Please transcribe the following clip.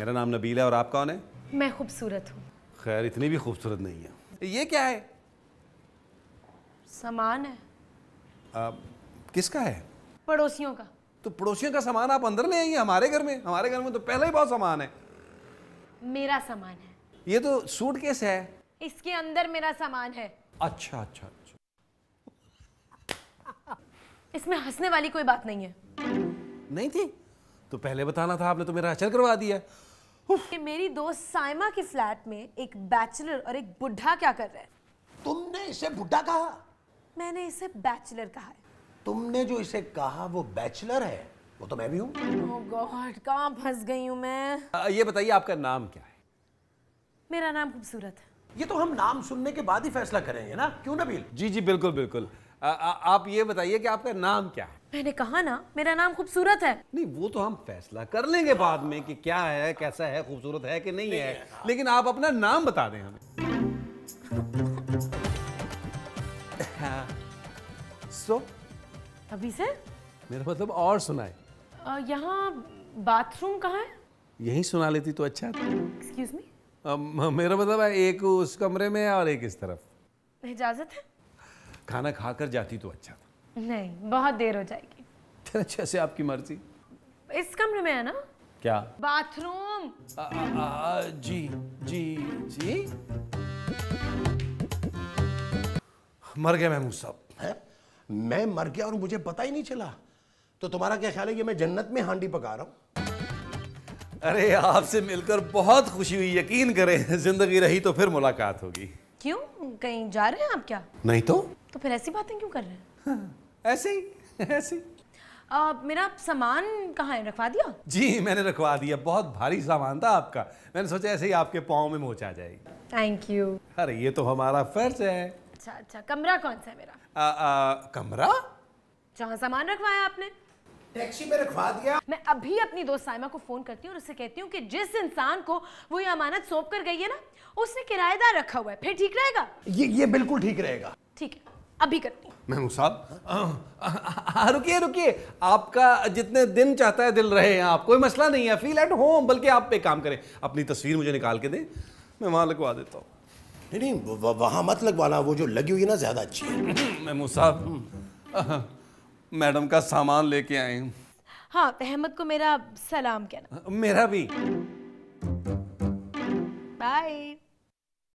मेरा नाम नबील है और आप कौन है मैं खूबसूरत हूँ खैर इतनी भी खूबसूरत नहीं है ये क्या है सामान है आ, किसका है पड़ोसियों का तो पड़ोसियों का सामान आप अंदर ले आइए हमारे घर में हमारे घर में तो पहले ही बहुत सामान है मेरा सामान है ये तो सूट केस है इसके अंदर मेरा सामान है अच्छा अच्छा अच्छा इसमें हंसने वाली कोई बात नहीं है नहीं थी तो पहले बताना था आपने तो मेरा अचर करवा दिया कि मेरी दोस्त साइमा के फ्लैट में एक बैचलर और एक बुढ़ा क्या कर रहे हैं तुमने इसे बुढ़ा कहा मैंने इसे बैचलर कहा है तुमने जो इसे कहा वो बैचलर है वो तो मैं भी हूँ oh कहाँ फंस गई हूँ मैं आ, ये बताइए आपका नाम क्या है मेरा नाम खूबसूरत है ये तो हम नाम सुनने के बाद ही फैसला करेंगे ना क्यों नबील जी जी बिल्कुल बिल्कुल आ, आ, आप ये बताइए कि आपका नाम क्या है मैंने कहा ना मेरा नाम खूबसूरत है नहीं वो तो हम फैसला कर लेंगे बाद में कि क्या है कैसा है खूबसूरत है कि नहीं, नहीं है हाँ। लेकिन आप अपना नाम बता दें हमें सो हाँ। अभी से मेरा मतलब और सुनाए यहाँ बाथरूम कहाँ है यही सुना लेती तो अच्छा था एक्सक्यूज मी मेरा मतलब है एक उस कमरे में और एक इस तरफ इजाजत है खाना खाकर जाती तो अच्छा था नहीं बहुत देर हो जाएगी अच्छा से आपकी मर्जी इस कमरे में है ना क्या बाथरूम जी जी जी मर गया महमूद है मैं मर गया और मुझे पता ही नहीं चला तो तुम्हारा क्या ख्याल है कि मैं जन्नत में हांडी पका रहा हूँ अरे आपसे मिलकर बहुत खुशी हुई यकीन करें जिंदगी रही तो फिर मुलाकात होगी क्यों कहीं जा रहे हैं आप क्या नहीं तो तो फिर ऐसी बातें क्यों कर रहे हैं हाँ। ऐसे ही ऐसे ही आ, मेरा सामान कहाँ है रखवा दिया जी मैंने रखवा दिया बहुत भारी सामान था आपका मैंने सोचा ऐसे ही आपके पाँव में मोच आ जाएगी थैंक यू अरे ये तो हमारा फर्ज है अच्छा अच्छा कमरा कौन सा है मेरा आ, आ, कमरा जहाँ सामान रखवाया आपने टैक्सी में रखवा दिया मैं अभी अपनी दोस्त साइमा को फोन करती हूँ और उससे कहती हूँ कि जिस इंसान को वो ये अमानत सौंप कर गई है ना उसने किराएदार रखा हुआ है फिर ठीक रहेगा ये ये बिल्कुल ठीक रहेगा ठीक है अभी करती हूँ महमूद साहब हाँ, रुकिए रुकिए आपका जितने दिन चाहता है दिल रहे यहाँ आप कोई मसला नहीं है फील एट होम बल्कि आप पे काम करें अपनी तस्वीर मुझे निकाल के दें मैं वहाँ लगवा देता हूँ नहीं नहीं वहाँ मत लगवाना वो जो लगी हुई ना ज़्यादा अच्छी है महमूद साहब मैडम का सामान लेके आए हूँ हाँ अहमद को मेरा सलाम कहना मेरा भी बाय